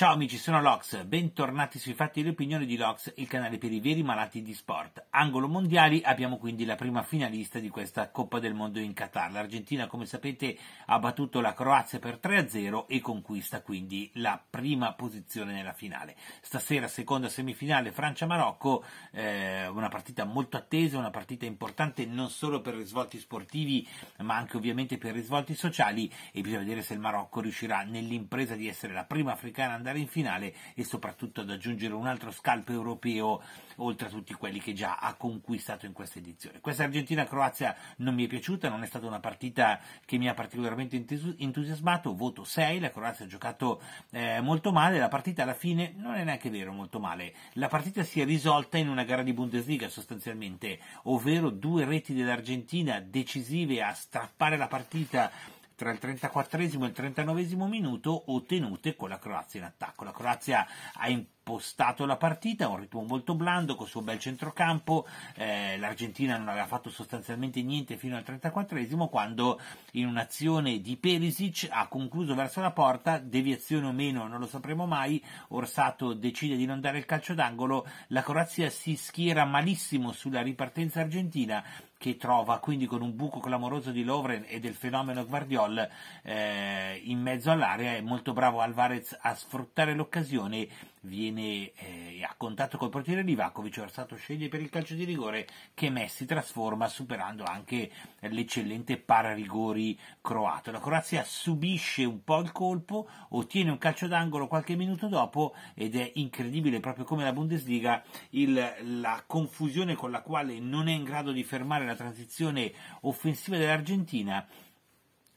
Ciao amici, sono Lox, bentornati sui fatti e le opinioni di Lox, il canale per i veri malati di sport. Angolo mondiali, abbiamo quindi la prima finalista di questa Coppa del Mondo in Qatar. L'Argentina, come sapete, ha battuto la Croazia per 3-0 e conquista quindi la prima posizione nella finale. Stasera, seconda semifinale, Francia-Marocco, eh, una partita molto attesa, una partita importante non solo per risvolti sportivi, ma anche ovviamente per risvolti sociali e bisogna vedere se il Marocco riuscirà nell'impresa di essere la prima africana a andare andare in finale e soprattutto ad aggiungere un altro scalpo europeo oltre a tutti quelli che già ha conquistato in questa edizione. Questa Argentina-Croazia non mi è piaciuta, non è stata una partita che mi ha particolarmente entusiasmato, voto 6, la Croazia ha giocato eh, molto male, la partita alla fine non è neanche vero molto male, la partita si è risolta in una gara di Bundesliga sostanzialmente, ovvero due reti dell'Argentina decisive a strappare la partita tra il 34 e il 39 minuto ottenute con la Croazia in attacco. La Croazia ha impostato la partita a un ritmo molto blando col suo bel centrocampo, eh, l'Argentina non aveva fatto sostanzialmente niente fino al 34 quando in un'azione di Perisic ha concluso verso la porta, deviazione o meno non lo sapremo mai, Orsato decide di non dare il calcio d'angolo, la Croazia si schiera malissimo sulla ripartenza argentina che trova quindi con un buco clamoroso di Lovren e del fenomeno Guardiol eh, in mezzo all'area, è molto bravo Alvarez a sfruttare l'occasione viene eh, a contatto col portiere Livakovic, Orsato sceglie per il calcio di rigore che Messi trasforma superando anche l'eccellente pararigori croato. La Croazia subisce un po' il colpo, ottiene un calcio d'angolo qualche minuto dopo ed è incredibile proprio come la Bundesliga il, la confusione con la quale non è in grado di fermare la transizione offensiva dell'Argentina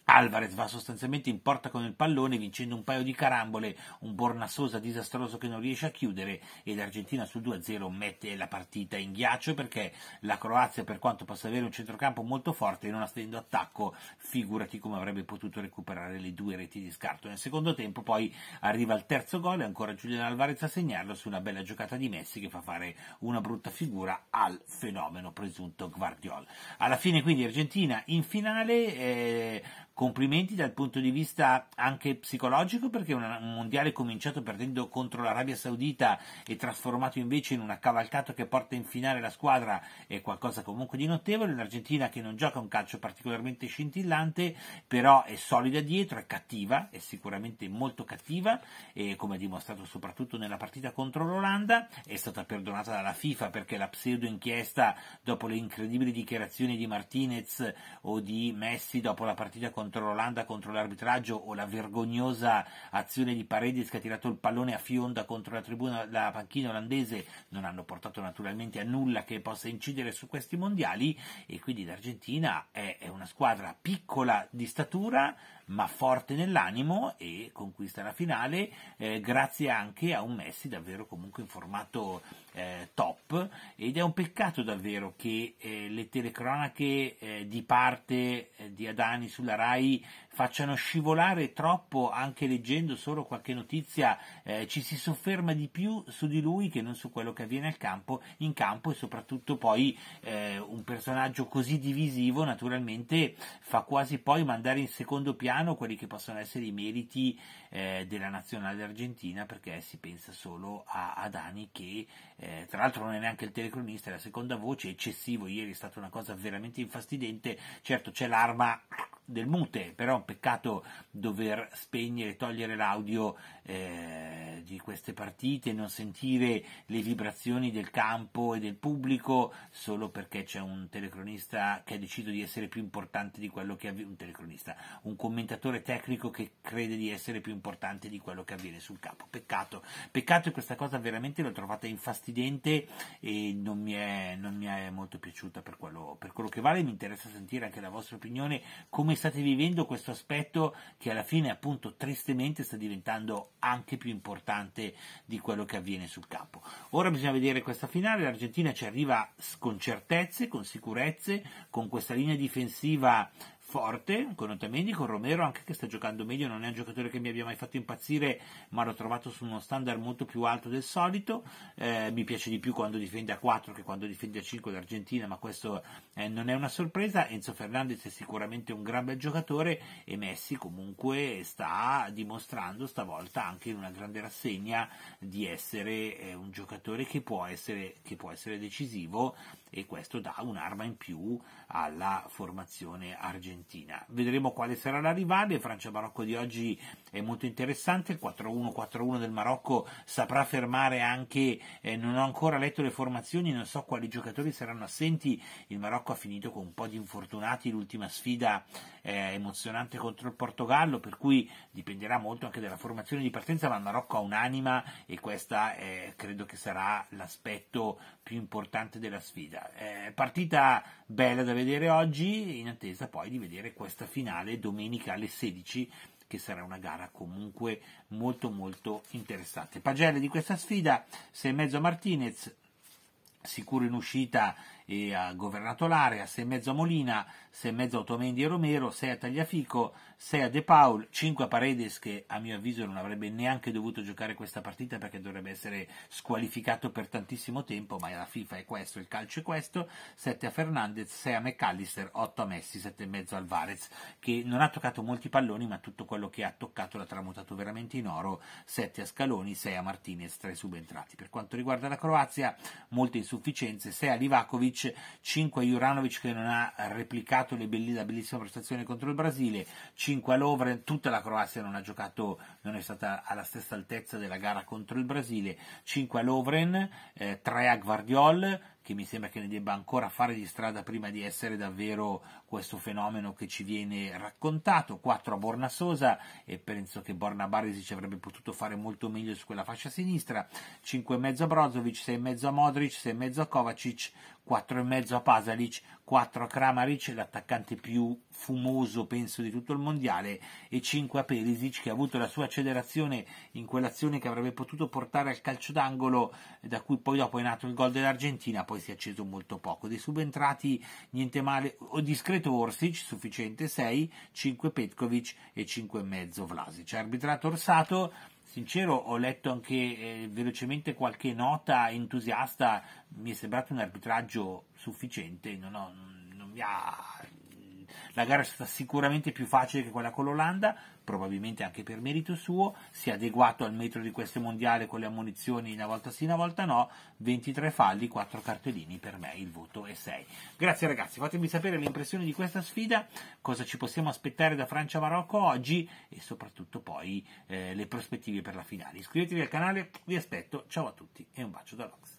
Alvarez va sostanzialmente in porta con il pallone vincendo un paio di carambole, un Bornassosa disastroso che non riesce a chiudere e l'Argentina sul 2-0 mette la partita in ghiaccio perché la Croazia per quanto possa avere un centrocampo molto forte non astendo attacco, figurati come avrebbe potuto recuperare le due reti di scarto. Nel secondo tempo poi arriva il terzo gol e ancora Giuliano Alvarez a segnarlo su una bella giocata di Messi che fa fare una brutta figura al fenomeno presunto Guardiol. Alla fine quindi Argentina in finale... Eh complimenti dal punto di vista anche psicologico perché un mondiale cominciato perdendo contro l'Arabia Saudita e trasformato invece in una cavalcata che porta in finale la squadra è qualcosa comunque di notevole, l'Argentina che non gioca un calcio particolarmente scintillante però è solida dietro, è cattiva, è sicuramente molto cattiva e come ha dimostrato soprattutto nella partita contro l'Olanda è stata perdonata dalla FIFA perché la pseudo inchiesta dopo le incredibili dichiarazioni di Martinez o di Messi dopo la partita contro contro l'Olanda contro l'arbitraggio o la vergognosa azione di Paredes che ha tirato il pallone a fionda contro la tribuna la panchina olandese non hanno portato naturalmente a nulla che possa incidere su questi mondiali e quindi l'Argentina è, è una squadra piccola di statura ma forte nell'animo e conquista la finale eh, grazie anche a un Messi davvero comunque in formato eh, top ed è un peccato davvero che eh, le telecronache eh, di parte eh, di Adani sulla RAI facciano scivolare troppo anche leggendo solo qualche notizia, eh, ci si sofferma di più su di lui che non su quello che avviene campo, in campo e soprattutto poi eh, un personaggio così divisivo naturalmente fa quasi poi mandare in secondo piano quelli che possono essere i meriti della nazionale argentina perché si pensa solo a Adani che eh, tra l'altro non è neanche il telecronista, è la seconda voce, eccessivo, ieri è stata una cosa veramente infastidente, certo c'è l'arma del mute, però è un peccato dover spegnere togliere l'audio eh, di queste partite, non sentire le vibrazioni del campo e del pubblico solo perché c'è un telecronista che ha deciso di essere più importante di quello che avviene, un telecronista, un commentatore tecnico che crede di essere più importante di quello che avviene sul campo. Peccato, peccato e questa cosa veramente l'ho trovata infastidente e non mi è, non mi è molto piaciuta per quello, per quello che vale, mi interessa sentire anche la vostra opinione, come state vivendo questo aspetto che alla fine appunto tristemente sta diventando anche più importante di quello che avviene sul campo. Ora bisogna vedere questa finale, l'Argentina ci arriva con certezze, con sicurezze, con questa linea difensiva forte con Otamendi, con Romero anche che sta giocando meglio, non è un giocatore che mi abbia mai fatto impazzire ma l'ho trovato su uno standard molto più alto del solito, eh, mi piace di più quando difende a 4 che quando difende a 5 l'Argentina ma questo eh, non è una sorpresa, Enzo Fernandez è sicuramente un gran bel giocatore e Messi comunque sta dimostrando stavolta anche in una grande rassegna di essere eh, un giocatore che può essere, che può essere decisivo e questo dà un'arma in più alla formazione argentina l'Argentina. Vedremo quale sarà la rivale. Francia-Marocco di oggi è molto interessante. Il 4-1-4-1 del Marocco saprà fermare anche. Eh, non ho ancora letto le formazioni, non so quali giocatori saranno assenti. Il Marocco ha finito con un po' di infortunati l'ultima sfida eh, emozionante contro il Portogallo, per cui dipenderà molto anche dalla formazione di partenza. Ma il Marocco ha un'anima e questa eh, credo che sarà l'aspetto più importante della sfida. Eh, partita bella da vedere oggi, in attesa poi di vedere vedere questa finale domenica alle 16 che sarà una gara comunque molto molto interessante. Pagelle di questa sfida, 6,5 Martinez, sicuro in uscita e ha governato l'area, 6 e mezzo a Molina, 6 e mezzo a Otomendi e Romero, 6 a Tagliafico, 6 a De Paul, 5 a Paredes che a mio avviso non avrebbe neanche dovuto giocare questa partita perché dovrebbe essere squalificato per tantissimo tempo, ma la FIFA è questo, il calcio è questo, 7 a Fernandez, 6 a McAllister, 8 a Messi, 7 e mezzo al Varez che non ha toccato molti palloni ma tutto quello che ha toccato l'ha tramutato veramente in oro, 7 a Scaloni, 6 a Martinez, 3 subentrati. Per quanto riguarda la Croazia, molte insufficienze, 6 a Livakovic, Juranovic, 5 a Juranovic che non ha replicato belli, la bellissima prestazione contro il Brasile, 5 a Lovren, tutta la Croazia non ha giocato, non è stata alla stessa altezza della gara contro il Brasile, 5 a Lovren, eh, 3 a Guardiol, che mi sembra che ne debba ancora fare di strada prima di essere davvero questo fenomeno che ci viene raccontato. 4 a Borna Sosa e penso che Borna Barisi ci avrebbe potuto fare molto meglio su quella fascia sinistra. e mezzo a Brozovic, e mezzo a Modric, e mezzo a Kovacic, e mezzo a Pasalic, 4 a Kramaric, l'attaccante più fumoso penso di tutto il mondiale, e 5 a Perisic che ha avuto la sua accelerazione in quell'azione che avrebbe potuto portare al calcio d'angolo da cui poi dopo è nato il gol dell'Argentina poi si è acceso molto poco. Dei subentrati niente male, o discreto Orsic, sufficiente 6, 5 Petkovic e 5 e mezzo Vlasic. Arbitrato Orsato, sincero, ho letto anche eh, velocemente qualche nota entusiasta, mi è sembrato un arbitraggio sufficiente, non, ho, non mi ha la gara è stata sicuramente più facile che quella con l'Olanda, probabilmente anche per merito suo, si è adeguato al metro di questo mondiale con le ammunizioni una volta sì, una volta no, 23 falli, 4 cartellini per me, il voto è 6. Grazie ragazzi, fatemi sapere le impressioni di questa sfida, cosa ci possiamo aspettare da Francia-Marocco oggi e soprattutto poi eh, le prospettive per la finale. Iscrivetevi al canale, vi aspetto, ciao a tutti e un bacio da Lox.